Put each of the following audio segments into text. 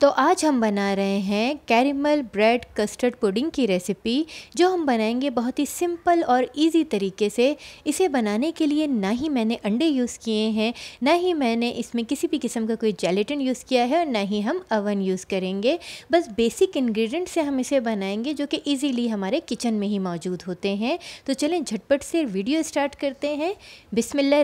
तो आज हम बना रहे हैं कैरमल ब्रेड कस्टर्ड पुडिंग की रेसिपी जो हम बनाएंगे बहुत ही सिंपल और इजी तरीके से इसे बनाने के लिए ना ही मैंने अंडे यूज़ किए हैं ना ही मैंने इसमें किसी भी किस्म का कोई जेलेटिन यूज़ किया है और ना ही हम अवन यूज़ करेंगे बस बेसिक इन्ग्रीडियंट से हम इसे बनाएंगे जो कि ईज़िली हमारे किचन में ही मौजूद होते हैं तो चलें झटपट से वीडियो स्टार्ट करते हैं बिसमिल्ल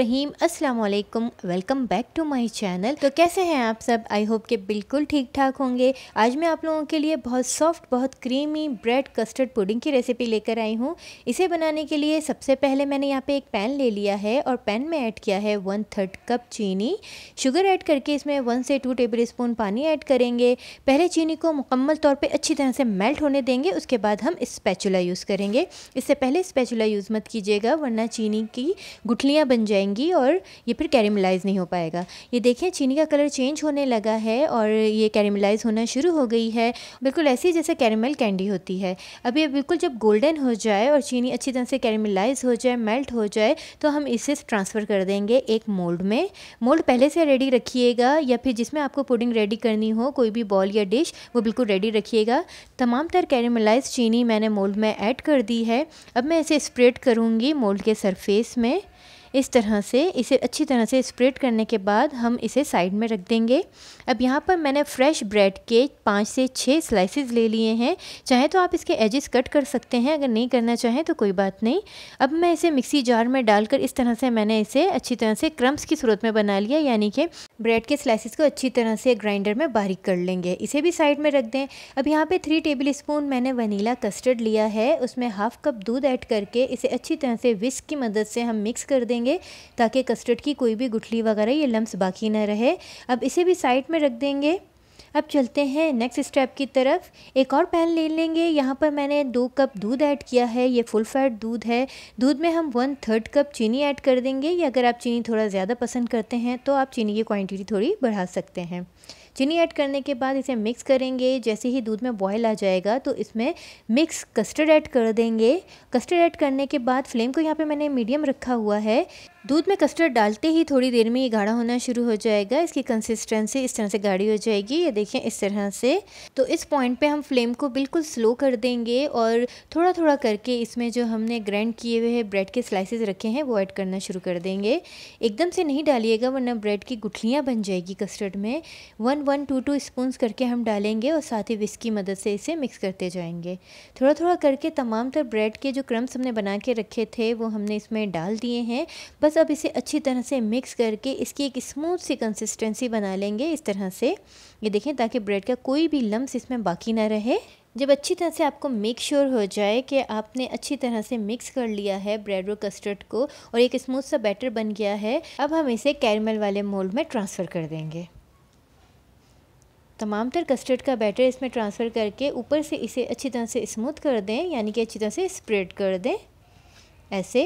रहीम असलकम welcome back to my channel तो कैसे हैं आप सब आई होप के बिल्कुल बिल्कुल ठीक ठाक होंगे आज मैं आप लोगों के लिए बहुत सॉफ्ट बहुत क्रीमी ब्रेड कस्टर्ड पुडिंग की रेसिपी लेकर आई हूँ इसे बनाने के लिए सबसे पहले मैंने यहाँ पे एक पैन ले लिया है और पैन में ऐड किया है वन थर्ड कप चीनी शुगर ऐड करके इसमें वन से टू टेबल स्पून पानी ऐड करेंगे पहले चीनी को मुकम्मल तौर पर अच्छी तरह से मेल्ट होने देंगे उसके बाद हम स्पैचुला यूज़ करेंगे इससे पहले स्पैचुला यूज़ मत कीजिएगा वरना चीनी की गुठलियाँ बन जाएंगी और ये फिर कैरेमलाइज नहीं हो पाएगा ये देखें चीनी का कलर चेंज होने लगा है और ये कैरेमलाइज होना शुरू हो गई है बिल्कुल ऐसी जैसे कैरेमल कैंडी होती है अब बिल्कुल जब गोल्डन हो जाए और चीनी अच्छी तरह से कैरेमलाइज हो जाए मेल्ट हो जाए तो हम इसे ट्रांसफ़र कर देंगे एक मोल्ड में मोल्ड पहले से रेडी रखिएगा या फिर जिसमें आपको पुडिंग रेडी करनी हो कोई भी बॉल या डिश वो बिल्कुल रेडी रखिएगा तमाम तर कैरेमलाइज चीनी मैंने मोल्ड में ऐड कर दी है अब मैं इसे स्प्रेड करूँगी मोल्ड के सरफेस में इस तरह से इसे अच्छी तरह से स्प्रेड करने के बाद हम इसे साइड में रख देंगे अब यहाँ पर मैंने फ्रेश ब्रेड के पाँच से छः स्लाइसेस ले लिए हैं चाहे तो आप इसके एजेस कट कर सकते हैं अगर नहीं करना चाहें तो कोई बात नहीं अब मैं इसे मिक्सी जार में डालकर इस तरह से मैंने इसे अच्छी तरह से क्रम्स की सूरत में बना लिया यानी कि ब्रेड के स्लाइसिस को अच्छी तरह से ग्राइंडर में बारीक कर लेंगे इसे भी साइड में रख दें अब यहाँ पर थ्री टेबल स्पून मैंने वनीला कस्टर्ड लिया है उसमें हाफ कप दूध ऐड करके इसे अच्छी तरह से विस्क की मदद से हम मिक्स कर देंगे देंगे ताकि कस्टर्ड की कोई भी गुठली वगैरह ये लम्स बाकी ना रहे अब इसे भी साइड में रख देंगे अब चलते हैं नेक्स्ट स्टेप की तरफ एक और पैन ले लेंगे यहाँ पर मैंने दो कप दूध ऐड किया है ये फुल फैट दूध है दूध में हम वन थर्ड कप चीनी ऐड कर देंगे या अगर आप चीनी थोड़ा ज़्यादा पसंद करते हैं तो आप चीनी की क्वांटिटी थोड़ी बढ़ा सकते हैं चीनी ऐड करने के बाद इसे मिक्स करेंगे जैसे ही दूध में बॉयल आ जाएगा तो इसमें मिक्स कस्टर्ड ऐड कर देंगे कस्टर्ड ऐड करने के बाद फ्लेम को यहाँ पे मैंने मीडियम रखा हुआ है दूध में कस्टर्ड डालते ही थोड़ी देर में ये गाढ़ा होना शुरू हो जाएगा इसकी कंसिस्टेंसी इस तरह से गाढ़ी हो जाएगी ये देखें इस तरह से तो इस पॉइंट पे हम फ्लेम को बिल्कुल स्लो कर देंगे और थोड़ा थोड़ा करके इसमें जो हमने ग्राइंड किए हुए हैं ब्रेड के स्लाइसेस रखे हैं वो ऐड करना शुरू कर देंगे एकदम से नहीं डालिएगा वरना ब्रेड की गुठलियाँ बन जाएगी कस्टर्ड में one one two two spoon करके हम डालेंगे और साथ ही विस्की मदद से इसे मिक्स करते जाएंगे थोड़ा थोड़ा करके तमाम तर ब्रेड के जो क्रम्स हमने बना के रखे थे वो हमने इसमें डाल दिए हैं बस अब इसे अच्छी तरह से मिक्स करके इसकी एक स्मूथ सी कंसिस्टेंसी बना लेंगे इस तरह से ये देखें ताकि ब्रेड का कोई भी लम्स इसमें बाकी ना रहे जब अच्छी तरह से आपको मेक श्योर sure हो जाए कि आपने अच्छी तरह से मिक्स कर लिया है ब्रेड और कस्टर्ड को और एक स्मूथ सा बैटर बन गया है अब हम इसे कैरमल वाले मोल्ड में ट्रांसफ़र कर देंगे तमाम तर कस्टर्ड का बैटर इसमें ट्रांसफ़र करके ऊपर से इसे अच्छी तरह से स्मूथ कर दें यानी कि अच्छी तरह से स्प्रेड कर दें ऐसे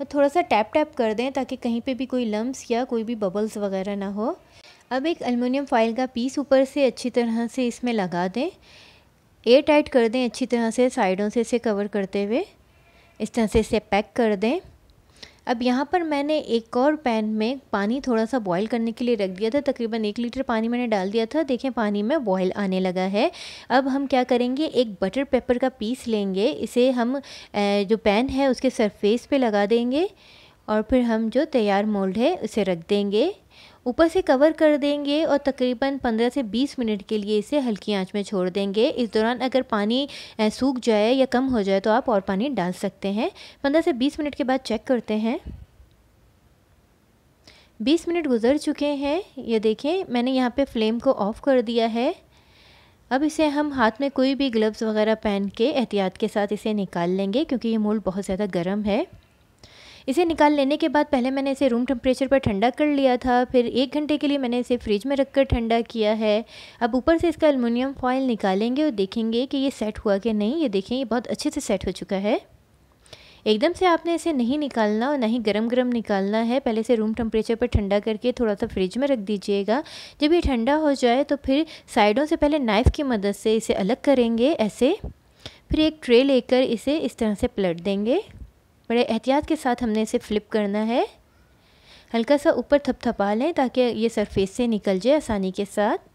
और थोड़ा सा टैप टैप कर दें ताकि कहीं पे भी कोई लम्ब्स या कोई भी बबल्स वगैरह ना हो अब एक अलमिनियम फाइल का पीस ऊपर से अच्छी तरह से इसमें लगा दें एयर टाइट कर दें अच्छी तरह से साइडों से इसे कवर करते हुए इस तरह से इसे पैक कर दें अब यहाँ पर मैंने एक और पैन में पानी थोड़ा सा बॉईल करने के लिए रख दिया था तकरीबन एक लीटर पानी मैंने डाल दिया था देखें पानी में बॉईल आने लगा है अब हम क्या करेंगे एक बटर पेपर का पीस लेंगे इसे हम जो पैन है उसके सरफेस पे लगा देंगे और फिर हम जो तैयार मोल्ड है उसे रख देंगे ऊपर से कवर कर देंगे और तकरीबन 15 से 20 मिनट के लिए इसे हल्की आंच में छोड़ देंगे इस दौरान अगर पानी सूख जाए या कम हो जाए तो आप और पानी डाल सकते हैं 15 से 20 मिनट के बाद चेक करते हैं 20 मिनट गुजर चुके हैं ये देखें मैंने यहाँ पे फ्लेम को ऑफ़ कर दिया है अब इसे हम हाथ में कोई भी ग्लव्स वगैरह पहन के एहतियात के साथ इसे निकाल लेंगे क्योंकि ये मोल्ड बहुत ज़्यादा गर्म है इसे निकाल लेने के बाद पहले मैंने इसे रूम टेम्परेचर पर ठंडा कर लिया था फिर एक घंटे के लिए मैंने इसे फ्रिज में रख कर ठंडा किया है अब ऊपर से इसका अलमिनियम फॉइल निकालेंगे और देखेंगे कि ये सेट हुआ कि नहीं ये देखें ये बहुत अच्छे से सेट हो चुका है एकदम से आपने इसे नहीं निकालना और ना ही गर्म गर्म निकालना है पहले से रूम टेम्परेचर पर ठंडा करके थोड़ा सा फ्रिज में रख दीजिएगा जब ये ठंडा हो जाए तो फिर साइडों से पहले नाइफ़ की मदद से इसे अलग करेंगे ऐसे फिर एक ट्रे लेकर इसे इस तरह से पलट देंगे बड़े एहतियात के साथ हमने इसे फ्लिप करना है हल्का सा ऊपर थपथपा लें ताकि ये सरफेस से निकल जाए आसानी के साथ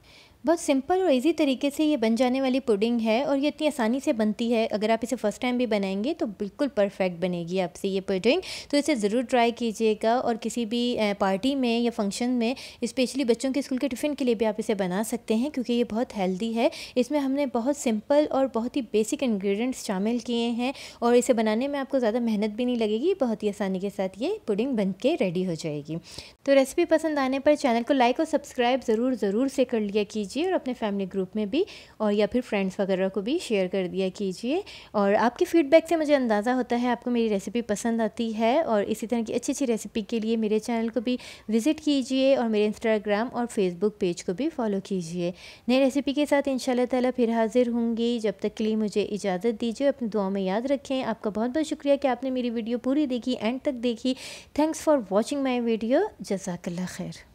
बहुत सिंपल और इजी तरीके से ये बन जाने वाली पुडिंग है और ये इतनी आसानी से बनती है अगर आप इसे फर्स्ट टाइम भी बनाएंगे तो बिल्कुल परफेक्ट बनेगी आपसे ये पुडिंग तो इसे ज़रूर ट्राई कीजिएगा और किसी भी पार्टी में या फंक्शन में स्पेशली बच्चों के स्कूल के टिफ़िन के लिए भी आप इसे बना सकते हैं क्योंकि ये बहुत हेल्दी है इसमें हमने बहुत सिंपल और बहुत ही बेसिक इन्ग्रीडियंट्स शामिल किए हैं और इसे बनाने में आपको ज़्यादा मेहनत भी नहीं लगेगी बहुत ही आसानी के साथ ये पुडिंग बन के रेडी हो जाएगी तो रेसिपी पसंद आने पर चैनल को लाइक और सब्सक्राइब ज़रूर ज़रूर से कर लिया कीजिए कीजिए और अपने फैमिली ग्रुप में भी और या फिर फ्रेंड्स वगैरह को भी शेयर कर दिया कीजिए और आपके फीडबैक से मुझे अंदाज़ा होता है आपको मेरी रेसिपी पसंद आती है और इसी तरह की अच्छी अच्छी रेसिपी के लिए मेरे चैनल को भी विज़िट कीजिए और मेरे इंस्टाग्राम और फेसबुक पेज को भी फॉलो कीजिए नई रेसिपी के साथ इन ताला फिर हाज़िर होंगी जब तक के लिए मुझे इजाज़त दीजिए अपनी दुआ में याद रखें आपका बहुत बहुत शुक्रिया कि आपने मेरी वीडियो पूरी देखी एंड तक देखी thanks for watching my video जजाकल्ला खैर